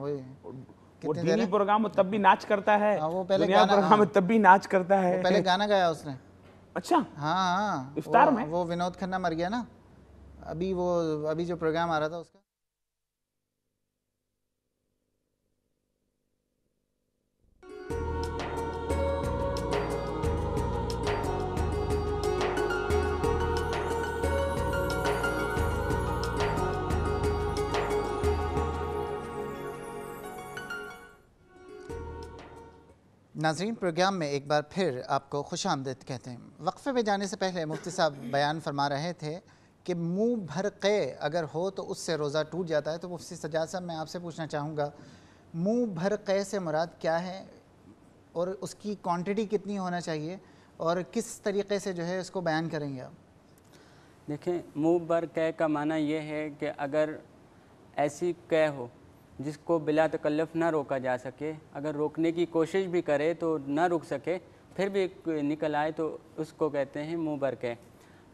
वो हाँ, प्रोग्राम हाँ। में तब भी नाच करता है वो पहले प्रोग्राम में तब भी नाच करता है पहले गाना गाया उसने अच्छा हाँ हाँ इफ्तार में वो विनोद खन्ना मर गया ना अभी वो अभी जो प्रोग्राम आ रहा था उसका नाजरीन प्रोग्राम में एक बार फिर आपको खुश आमदद कहते हैं वक्फे पे जाने से पहले मुफ्ती साहब बयान फरमा रहे थे कि मुंह भर के अगर हो तो उससे रोज़ा टूट जाता है तो मुफ्ती सजाद साहब मैं आपसे पूछना चाहूँगा मुंह भर के से मुराद क्या है और उसकी क्वांटिटी कितनी होना चाहिए और किस तरीके से जो है उसको बयान करेंगे आप देखें मुँह भर कह का माना यह है कि अगर ऐसी कह हो जिसको बिला तकल्लफ ना रोका जा सके अगर रोकने की कोशिश भी करे तो ना रुक सके फिर भी निकल आए तो उसको कहते हैं मुँह भर के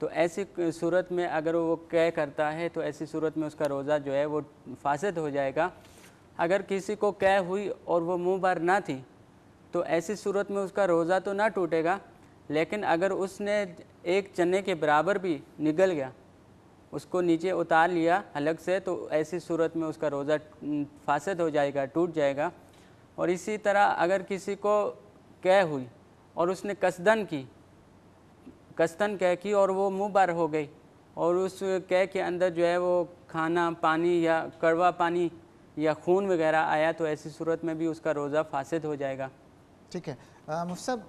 तो ऐसी सूरत में अगर वो कह करता है तो ऐसी सूरत में उसका रोज़ा जो है वो फासद हो जाएगा अगर किसी को कह हुई और वो मुँह बार ना थी तो ऐसी सूरत में उसका रोज़ा तो ना टूटेगा लेकिन अगर उसने एक चने के बराबर भी निगल गया उसको नीचे उतार लिया अलग से तो ऐसी सूरत में उसका रोज़ा फासद हो जाएगा टूट जाएगा और इसी तरह अगर किसी को कह हुई और उसने कसदन की कसदन कह की और वो मुँह बार हो गई और उस कह के अंदर जो है वो खाना पानी या कड़वा पानी या खून वगैरह आया तो ऐसी सूरत में भी उसका रोज़ा फासद हो जाएगा ठीक है मुफ्सब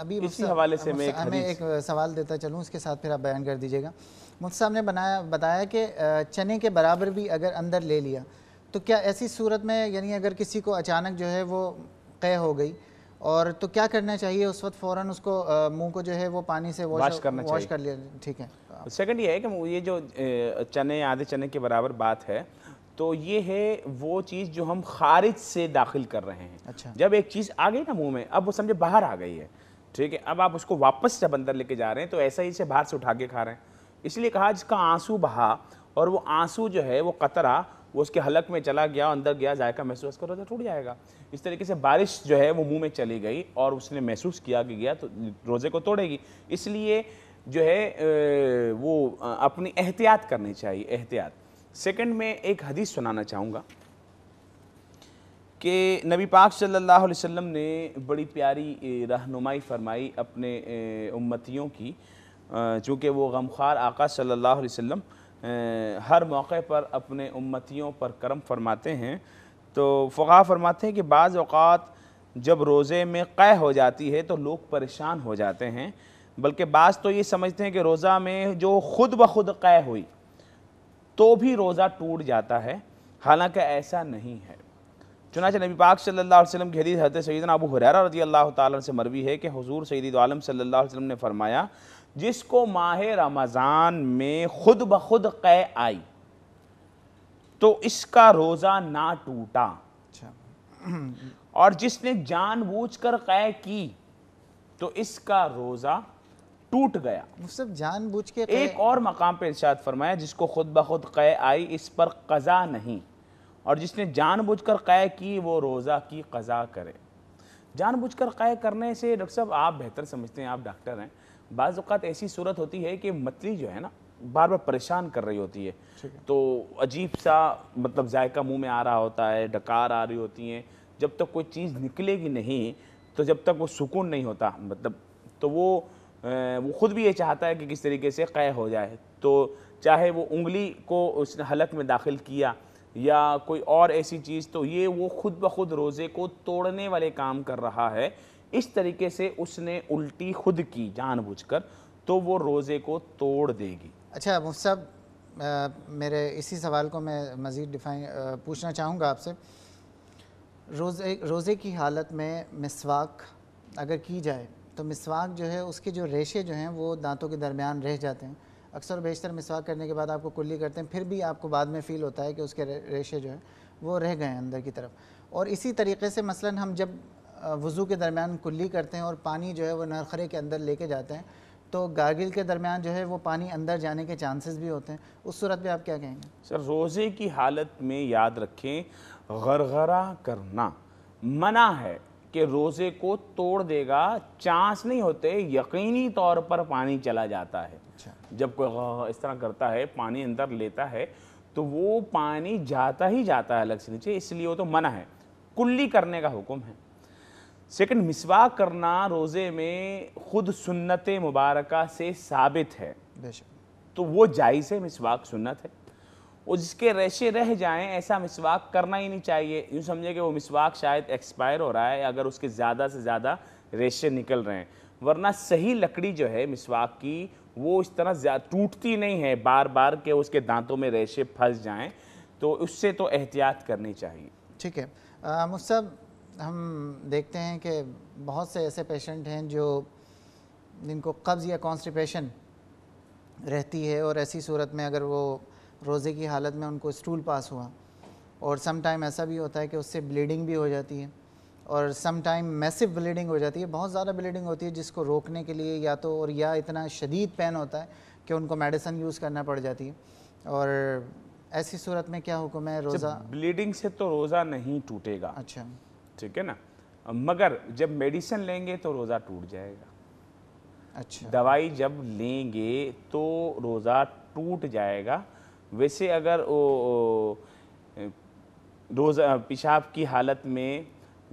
अभी इसी हवाले से मैं एक, एक सवाल देता चलूँ उसके साथ फिर आप बयान कर दीजिएगा मुफ्त साहब ने बनाया बताया कि चने के बराबर भी अगर अंदर ले लिया तो क्या ऐसी सूरत में यानी अगर किसी को अचानक जो है वो कै हो गई और तो क्या करना चाहिए उस वक्त फ़ौरन उसको मुंह को जो है वो पानी से वॉश करना वॉश कर लिया ठीक है सेकंड ये है कि ये जो चने आधे चने के बराबर बात है तो ये है वो चीज़ जो हम खारिज से दाखिल कर रहे हैं अच्छा जब एक चीज़ आ गई ना मुँह में अब वो समझे बाहर आ गई है ठीक है अब आप उसको वापस जब अंदर लेके जा रहे हैं तो ऐसा ही से बाहर से उठा के खा रहे हैं इसलिए कहा जिसका आंसू बहा और वो आंसू जो है वो कतरा वो उसके हलक में चला गया अंदर गया जायका महसूस करो तो टूट जाएगा इस तरीके से बारिश जो है वो मुंह में चली गई और उसने महसूस किया कि गया तो रोज़े को तोड़ेगी इसलिए जो है वो अपनी एहतियात करनी चाहिए एहतियात सेकंड में एक हदीस सुनाना चाहूँगा कि नबी पाक सल्लल्लाहु अलैहि वसल्लम ने बड़ी प्यारी रहनुमाई फरमाई अपने उम्मतियों की चूँकि वो गमखार आका सल्लल्लाहु अलैहि वसल्लम हर मौके पर अपने उम्मतियों पर करम फरमाते हैं तो फ़ा फरमाते हैं कि बाज़ अवत जब रोज़े में कह हो जाती है तो लोग परेशान हो जाते हैं बल्कि बाज़ तो ये समझते हैं कि रोज़ा में जो खुद ब खुद कह हुई तो भी रोज़ा टूट जाता है हालांकि ऐसा नहीं है चुनाच नबी पाक सल्ला वसम की हदीस हजरत सैदना अबू हुररा रजी अल्लाह तन से मरवी है कि हजूर सईद आलम सल्ला वसम ने फरमाया जिसको माह रमज़ान में खुद ब खुद कै आई तो इसका रोज़ा ना टूटा अच्छा। और जिसने जानबूझकर कै की तो इसका रोज़ा टूट गया सब जानबूझ के एक और मकाम पर इर्शाद फरमाया जिसको खुद ब खुद कै आई इस पर कज़ा नहीं और जिसने जानबूझकर क़य की वो रोज़ा की कज़ा करे जानबूझकर क़य करने से डॉक्टर साहब आप बेहतर समझते हैं आप डॉक्टर हैं बाज़ात ऐसी सूरत होती है कि मतली जो है ना बार बार परेशान कर रही होती है तो अजीब सा मतलब जायका मुंह में आ रहा होता है डकार आ रही होती हैं जब तक कोई चीज़ निकलेगी नहीं तो जब तक वो सुकून नहीं होता मतलब तो वो वो ख़ुद भी ये चाहता है कि किस तरीके से क़य हो जाए तो चाहे वो उंगली को उसने हलक में दाखिल किया या कोई और ऐसी चीज़ तो ये वो खुद ब खुद रोज़े को तोड़ने वाले काम कर रहा है इस तरीके से उसने उल्टी खुद की जानबूझकर तो वो रोज़े को तोड़ देगी अच्छा सब साहब मेरे इसी सवाल को मैं मज़ीद डिफाइन पूछना चाहूँगा आपसे रोज़े रोज़े की हालत में मिसवाक अगर की जाए तो मिसवाक जो है उसके जो रेशे जो हैं वो दांतों के दरमियान रह जाते हैं अक्सर बेशतर मिसवाक करने के बाद आपको कुल्ली करते हैं फिर भी आपको बाद में फ़ील होता है कि उसके रेशे जो हैं वो रह गए हैं अंदर की तरफ और इसी तरीके से मसलन हम जब वज़ू के दरमियान कुल्ली करते हैं और पानी जो है वो नरखरे के अंदर लेके जाते हैं तो गागिल के दरमियान जो है वो पानी अंदर जाने के चांसेस भी होते हैं उस सूरत में आप क्या कहेंगे सर रोज़े की हालत में याद रखें गरगरा करना मना है कि रोज़े को तोड़ देगा चांस नहीं होते यकीनी तौर पर पानी चला जाता है जब इस तरह करता है पानी अंदर लेता है तो वो पानी जाता ही जाता है अलग से नीचे इसलिए वो तो मना है कुल्ली करने का हुक्म है सेकंड मिसवा करना रोज़े में खुद सुन्नत मुबारक से साबित है तो वो जायज़ है मिसवाक सुन्नत है और जिसके रेशे रह जाएं ऐसा मिसवाक करना ही नहीं चाहिए यूँ समझे कि वो मिसवाक शायद एक्सपायर हो रहा है अगर उसके ज़्यादा से ज़्यादा रेशे निकल रहे हैं वरना सही लकड़ी जो है मिसवाक की वो इस तरह टूटती नहीं है बार बार के उसके दांतों में रेशे फंस जाएं तो उससे तो एहतियात करनी चाहिए ठीक है मुस्तब हम देखते हैं कि बहुत से ऐसे पेशेंट हैं जो जिनको कब्ज़ या कॉन्स्टिपेशन रहती है और ऐसी सूरत में अगर वो रोज़े की हालत में उनको स्टूल पास हुआ और सम टाइम ऐसा भी होता है कि उससे ब्लीडिंग भी हो जाती है और सम टाइम मैसिव ब्लीडिंग हो जाती है बहुत ज़्यादा ब्लीडिंग होती है जिसको रोकने के लिए या तो और या इतना शदीद पेन होता है कि उनको मेडिसन यूज़ करना पड़ जाती है और ऐसी सूरत में क्या हुक्म है रोज़ा ब्लीडिंग से तो रोज़ा नहीं टूटेगा अच्छा ठीक है ना मगर जब मेडिसिन लेंगे तो रोज़ा टूट जाएगा अच्छा दवाई जब लेंगे तो रोज़ा टूट जाएगा वैसे अगर वो रोज़ा पेशाब की हालत में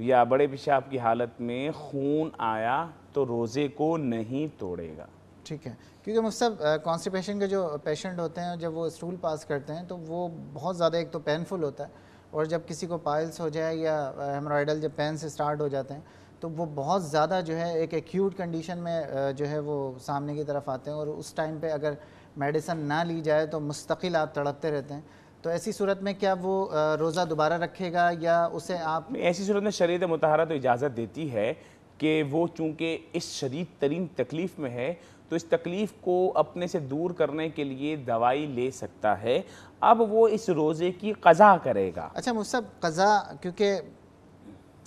या बड़े पेशाब की हालत में खून आया तो रोज़े को नहीं तोड़ेगा ठीक है क्योंकि मुझसे कॉन्स्टिपेशन के जो पेशेंट होते हैं जब वो स्टूल पास करते हैं तो वो बहुत ज़्यादा एक तो पेनफुल होता है और जब किसी को पाइल्स हो जाए या हेमराइडल जब पेन से स्टार्ट हो जाते हैं तो वो बहुत ज़्यादा जो है एक एक्यूट कंडीशन में जो है वो सामने की तरफ आते हैं और उस टाइम पे अगर मेडिसन ना ली जाए तो मुस्तकिल आप तड़पते रहते हैं तो ऐसी सूरत में क्या वो रोज़ा दोबारा रखेगा या उसे आप ऐसी सूरत में शरीत मतहरा तो इजाज़त देती है कि वो चूँकि इस शरीर तरीन तकलीफ़ में है तो इस तकलीफ़ को अपने से दूर करने के लिए दवाई ले सकता है अब वो इस रोज़े की कज़ा करेगा अच्छा सब कज़ा क्योंकि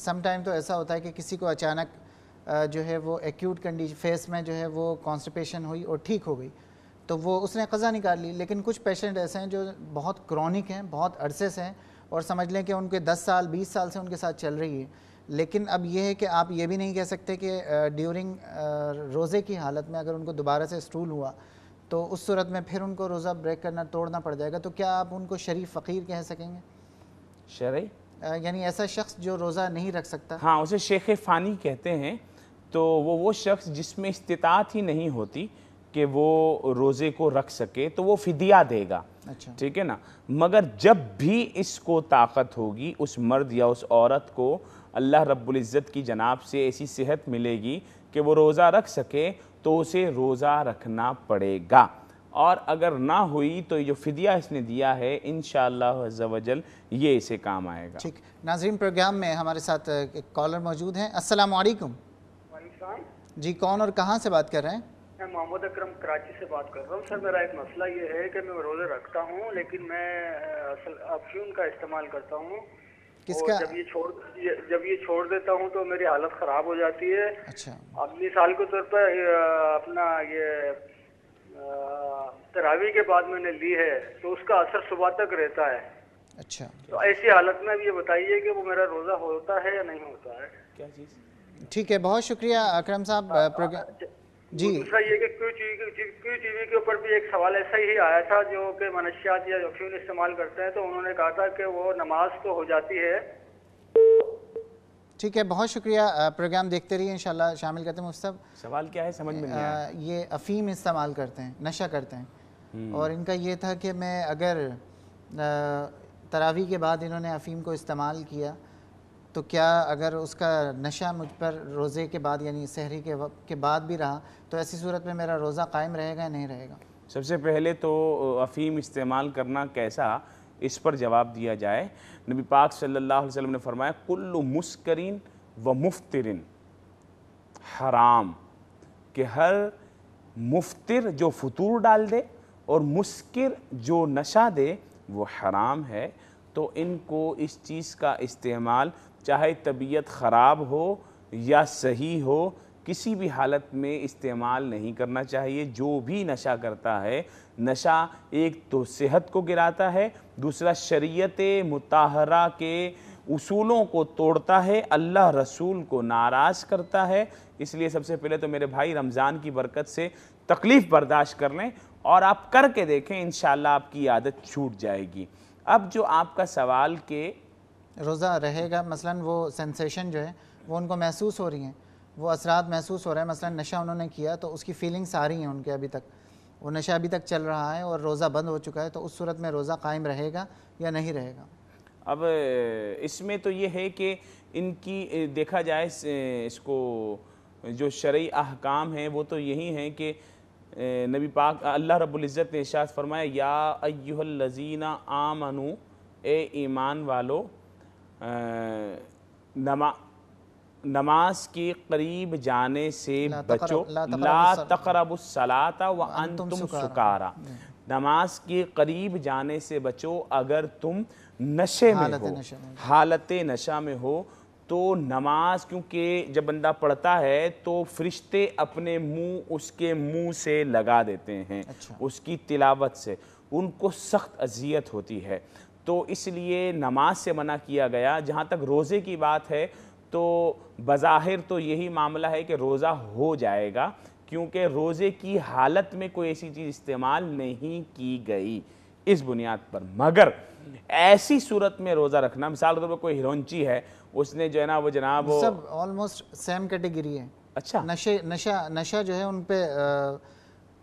समटाइम तो ऐसा होता है कि किसी को अचानक जो है वो एक्यूट कंडीशन फेस में जो है वो कॉन्स्टिपेशन हुई और ठीक हो गई तो वो उसने क़ज़ा निकाल ली लेकिन कुछ पेशेंट ऐसे हैं जो बहुत क्रॉनिक हैं बहुत अरसे से हैं और समझ लें कि उनके 10 साल 20 साल से उनके साथ चल रही है लेकिन अब यह है कि आप ये भी नहीं कह सकते कि ड्यूरिंग रोज़े की हालत में अगर उनको दोबारा से स्टूल हुआ तो उस सूरत में फिर उनको रोज़ा ब्रेक करना तोड़ना पड़ जाएगा तो क्या आप उनको शरीफ फ़कीर कह सकेंगे शरी यानी ऐसा शख्स जो रोज़ा नहीं रख सकता हाँ उसे शेख फ़ानी कहते हैं तो वो वो शख्स जिसमें इस्तात ही नहीं होती कि वो रोज़े को रख सके तो वो फिदिया देगा अच्छा ठीक है ना मगर जब भी इसको ताकत होगी उस मर्द या उस औरत को अल्लाह रब्ज़त की जनाब से ऐसी सेहत मिलेगी कि वो रोज़ा रख सके तो उसे रोज़ा रखना पड़ेगा और अगर ना हुई तो ये जो फिदिया इसने दिया है इन शजल ये इसे काम आएगा ठीक नाजरीन प्रोग्राम में हमारे साथ एक कॉलर मौजूद हैं असलकुम जी कौन और कहाँ से बात कर रहे हैं मैं मोहम्मद अकरम कराची से बात कर रहा हूँ सर मेरा एक मसला ये है कि मैं रोज़े रखता हूँ लेकिन मैं असल अफ्यून का इस्तेमाल करता हूँ किसका जब ये छोड़ जब ये छोड़ देता हूँ तो मेरी हालत ख़राब हो जाती है अच्छा अब मिसाल के तौर पर अपना ये तरावी के बाद मैंने ली है तो उसका असर सुबह तक रहता है अच्छा तो ऐसी हालत में अब ये बताइए कि वो मेरा रोज़ा होता है या नहीं होता है क्या चीज़ ठीक है बहुत शुक्रिया अकरम साहब जी दूसरा ये क्यू टीवी के ऊपर भी एक सवाल ऐसा ही आया था जो कि मनशियात या फ्यूल इस्तेमाल करते हैं तो उन्होंने कहा था कि वो नमाज तो हो जाती है ठीक है बहुत शुक्रिया प्रोग्राम देखते रहिए इंशाल्लाह शामिल करते हैं मुफ्त सवाल क्या है समझ में नहीं आया ये अफीम इस्तेमाल करते हैं नशा करते हैं हम्म। और इनका ये था कि मैं अगर तरावी के बाद इन्होंने अफीम को इस्तेमाल किया तो क्या अगर उसका नशा मुझ पर रोज़े के बाद यानी सहरी के वक्त के बाद भी रहा तो ऐसी सूरत में मेरा रोज़ा कायम रहेगा या नहीं रहेगा सबसे पहले तो अफ़ीम इस्तेमाल करना कैसा इस पर जवाब दिया जाए नबी पाक सल्लल्लाहु अलैहि वसल्लम ने फरमाया कुल्लु मुस्करीन व मुफ्तरिन हराम के हर मुफ्तर जो फतूर डाल दे और मुस्किर जो नशा दे वो हराम है तो इनको इस चीज़ का इस्तेमाल चाहे तबीयत ख़राब हो या सही हो किसी भी हालत में इस्तेमाल नहीं करना चाहिए जो भी नशा करता है नशा एक तो सेहत को गिराता है दूसरा शरीयत मुताहरा के उसूलों को तोड़ता है अल्लाह रसूल को नाराज़ करता है इसलिए सबसे पहले तो मेरे भाई रमज़ान की बरकत से तकलीफ़ बर्दाश्त कर लें और आप करके देखें इन आपकी आदत छूट जाएगी अब जो आपका सवाल के रोज़ा रहेगा मसलन वो सेंसेशन जो है वो उनको महसूस हो रही हैं वो असरात महसूस हो रहे हैं मसलन नशा उन्होंने किया तो उसकी फीलिंग्स आ रही हैं उनके अभी तक वो नशा अभी तक चल रहा है और रोज़ा बंद हो चुका है तो उस सूरत में रोज़ा कायम रहेगा या नहीं रहेगा अब इसमें तो ये है कि इनकी देखा जाए इसको जो शर्य अहकाम हैं वो तो यही हैं कि नबी पाक अल्लाह रब्ज़त ने इशात फरमाया या अयुहलजीना आमनु ए ईमान वालो नमा नमाज के करीब जाने से बचो ला सलाता व अंतुम सुकारा हाँ। नमाज के करीब जाने से बचो अगर तुम नशे में हो हालत नशा में हो तो नमाज क्योंकि जब बंदा पढ़ता है तो फरिश्ते अपने मुंह उसके मुंह से लगा देते हैं अच्छा। उसकी तिलावत से उनको सख्त अजियत होती है तो इसलिए नमाज से मना किया गया जहाँ तक रोज़े की बात है तो बज़ाहिर तो यही मामला है कि रोज़ा हो जाएगा क्योंकि रोज़े की हालत में कोई ऐसी चीज़ इस्तेमाल नहीं की गई इस बुनियाद पर मगर ऐसी सूरत में रोज़ा रखना मिसाल के तौर पर कोई हिरोंची है उसने जो है ना वो जनाब सब ऑलमोस्ट सेम कैटेगरी है अच्छा नशे नशा नशा जो है उन पर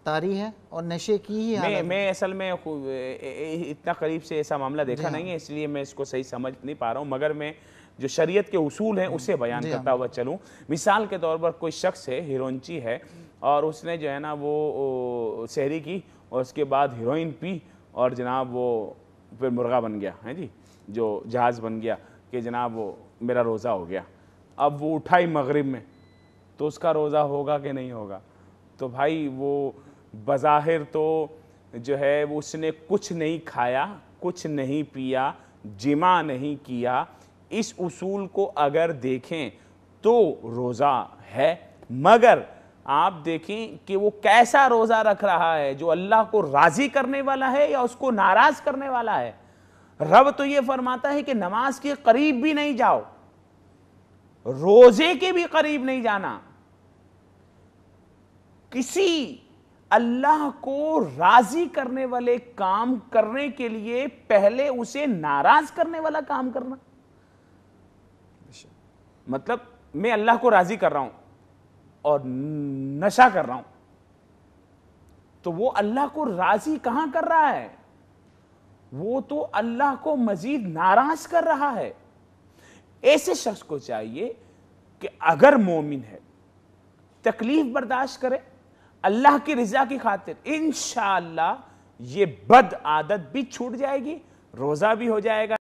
तारी है और नशे की ही मैं मैं असल में इतना करीब से ऐसा मामला देखा हाँ। नहीं है इसलिए मैं इसको सही समझ नहीं पा रहा हूँ मगर मैं जो शरीयत के उसूल हैं उसे बयान हाँ। करता हुआ चलूँ मिसाल के तौर पर कोई शख्स है हिरोइनची है और उसने जो है ना वो शहरी की और उसके बाद हीरोइन पी और जनाब वो फिर मुर्गा बन गया है जी जो जहाज़ बन गया कि जनाब वो मेरा रोज़ा हो गया अब वो उठाई मगरिब में तो उसका रोज़ा होगा कि नहीं होगा तो भाई वो बज़ाहिर तो जो है उसने कुछ नहीं खाया कुछ नहीं पिया जिमा नहीं किया इस उसूल को अगर देखें तो रोज़ा है मगर आप देखें कि वो कैसा रोज़ा रख रहा है जो अल्लाह को राज़ी करने वाला है या उसको नाराज़ करने वाला है रब तो ये फरमाता है कि नमाज के करीब भी नहीं जाओ रोज़े के भी करीब नहीं जाना किसी अल्लाह को राजी करने वाले काम करने के लिए पहले उसे नाराज करने वाला काम करना मतलब मैं अल्लाह को राजी कर रहा हूं और नशा कर रहा हूं तो वो अल्लाह को राजी कहां कर रहा है वो तो अल्लाह को मजीद नाराज कर रहा है ऐसे शख्स को चाहिए कि अगर मोमिन है तकलीफ बर्दाश्त करे अल्लाह की रजा की खातिर इन ये बद आदत भी छूट जाएगी रोज़ा भी हो जाएगा